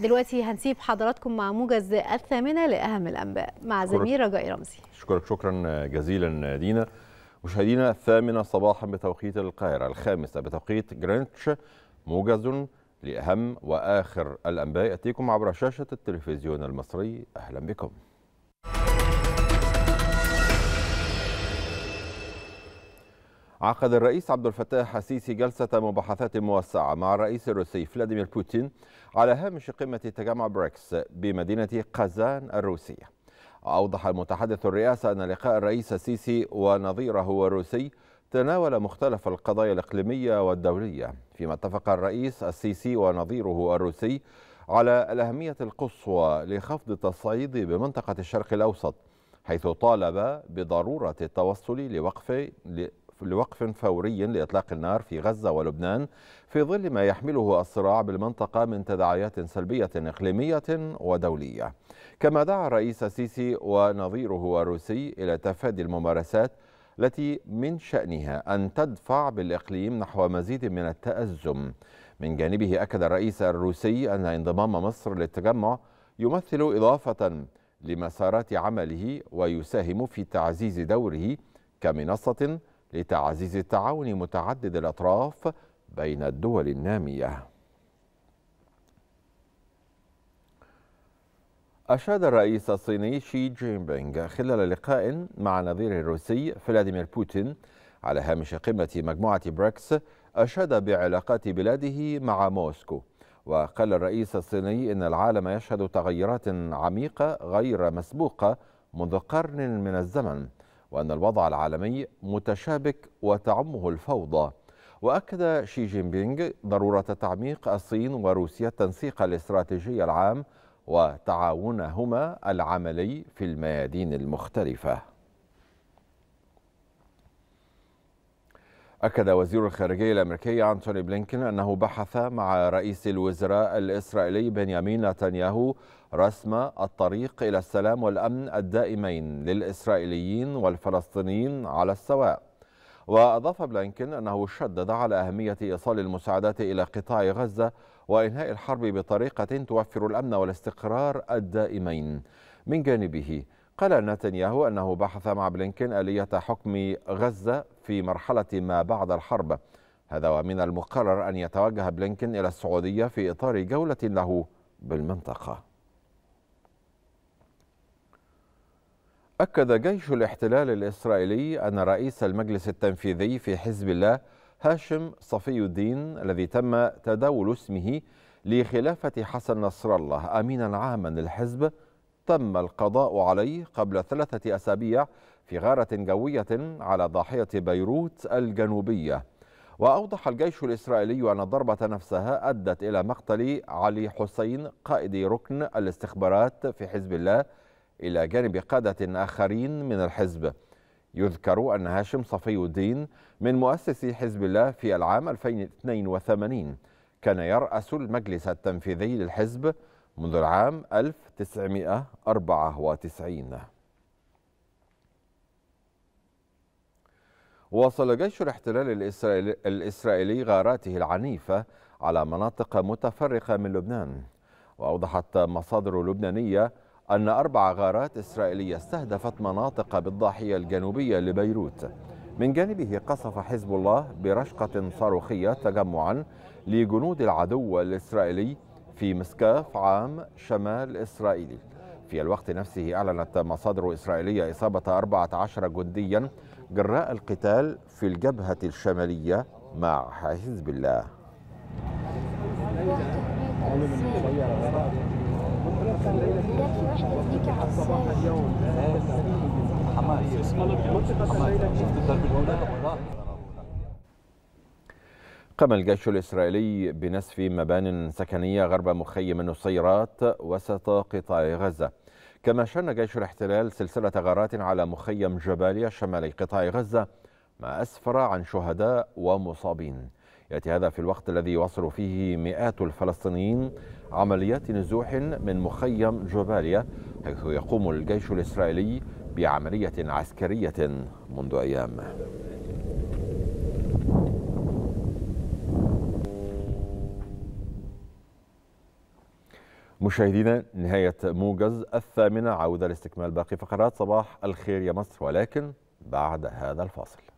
دلوقتي هنسيب حضراتكم مع موجز الثامنه لاهم الانباء مع زميل رجاء رمزي اشكرك شكرا جزيلا دينا مشاهدينا الثامنه صباحا بتوقيت القاهره الخامسه بتوقيت جرينتش موجز لاهم واخر الانباء ياتيكم عبر شاشه التلفزيون المصري اهلا بكم عقد الرئيس عبد الفتاح السيسي جلسة مباحثات موسعة مع الرئيس الروسي فلاديمير بوتين على هامش قمة تجمع بريكس بمدينة قازان الروسية. أوضح المتحدث الرئاسة أن لقاء الرئيس السيسي ونظيره الروسي تناول مختلف القضايا الإقليمية والدولية، فيما اتفق الرئيس السيسي ونظيره الروسي على الأهمية القصوى لخفض التصعيد بمنطقة الشرق الأوسط، حيث طالب بضرورة التوصل لوقف لوقف فوري لإطلاق النار في غزة ولبنان في ظل ما يحمله الصراع بالمنطقة من تداعيات سلبية إقليمية ودولية كما دعا الرئيس السيسي ونظيره الروسي إلى تفادي الممارسات التي من شأنها أن تدفع بالإقليم نحو مزيد من التأزم من جانبه أكد الرئيس الروسي أن انضمام مصر للتجمع يمثل إضافة لمسارات عمله ويساهم في تعزيز دوره كمنصة لتعزيز التعاون متعدد الأطراف بين الدول النامية أشاد الرئيس الصيني شي جين بينغ خلال لقاء مع نظيره الروسي فلاديمير بوتين على هامش قمة مجموعة بريكس أشاد بعلاقات بلاده مع موسكو وقال الرئيس الصيني إن العالم يشهد تغيرات عميقة غير مسبوقة منذ قرن من الزمن وأن الوضع العالمي متشابك وتعمه الفوضى وأكد شي جين بينغ ضرورة تعميق الصين وروسيا التنسيق الاستراتيجي العام وتعاونهما العملي في الميادين المختلفة أكد وزير الخارجية الأمريكي أنتوني بلينكين أنه بحث مع رئيس الوزراء الإسرائيلي بنيامين نتنياهو رسم الطريق إلى السلام والأمن الدائمين للإسرائيليين والفلسطينيين على السواء وأضاف بلينكين أنه شدد على أهمية إيصال المساعدات إلى قطاع غزة وإنهاء الحرب بطريقة توفر الأمن والاستقرار الدائمين من جانبه قال نتنياهو أنه بحث مع بلينكين آلية حكم غزة في مرحلة ما بعد الحرب هذا ومن المقرر أن يتوجه بلينكين إلى السعودية في إطار جولة له بالمنطقة أكد جيش الاحتلال الإسرائيلي أن رئيس المجلس التنفيذي في حزب الله هاشم صفي الدين الذي تم تداول اسمه لخلافة حسن نصر الله أمينا عاما للحزب تم القضاء عليه قبل ثلاثة أسابيع في غارة جوية على ضاحية بيروت الجنوبية وأوضح الجيش الإسرائيلي أن الضربة نفسها أدت إلى مقتل علي حسين قائد ركن الاستخبارات في حزب الله إلى جانب قادة آخرين من الحزب يذكر أن هاشم صفي الدين من مؤسسي حزب الله في العام 2082 كان يرأس المجلس التنفيذي للحزب منذ العام 1994 واصل جيش الاحتلال الإسرائيلي, غاراته العنيفة على مناطق متفرقة من لبنان وأوضحت مصادر لبنانية أن أربع غارات إسرائيلية استهدفت مناطق بالضاحية الجنوبية لبيروت من جانبه قصف حزب الله برشقة صاروخية تجمعا لجنود العدو الإسرائيلي في مسكاف عام شمال إسرائيلي في الوقت نفسه أعلنت مصادر إسرائيلية إصابة 14 جنديا جراء القتال في الجبهة الشمالية مع حزب الله حماس قام الجيش الإسرائيلي بنسف مبان سكنية غرب مخيم النصيرات وسط قطاع غزة كما شن جيش الاحتلال سلسلة غارات على مخيم جباليا شمالي قطاع غزة ما أسفر عن شهداء ومصابين يأتي هذا في الوقت الذي يواصل فيه مئات الفلسطينيين عمليات نزوح من مخيم جباليا حيث يقوم الجيش الإسرائيلي بعملية عسكرية منذ أيام مشاهدينا نهاية موجز الثامنة عودة لاستكمال باقي فقرات صباح الخير يا مصر ولكن بعد هذا الفاصل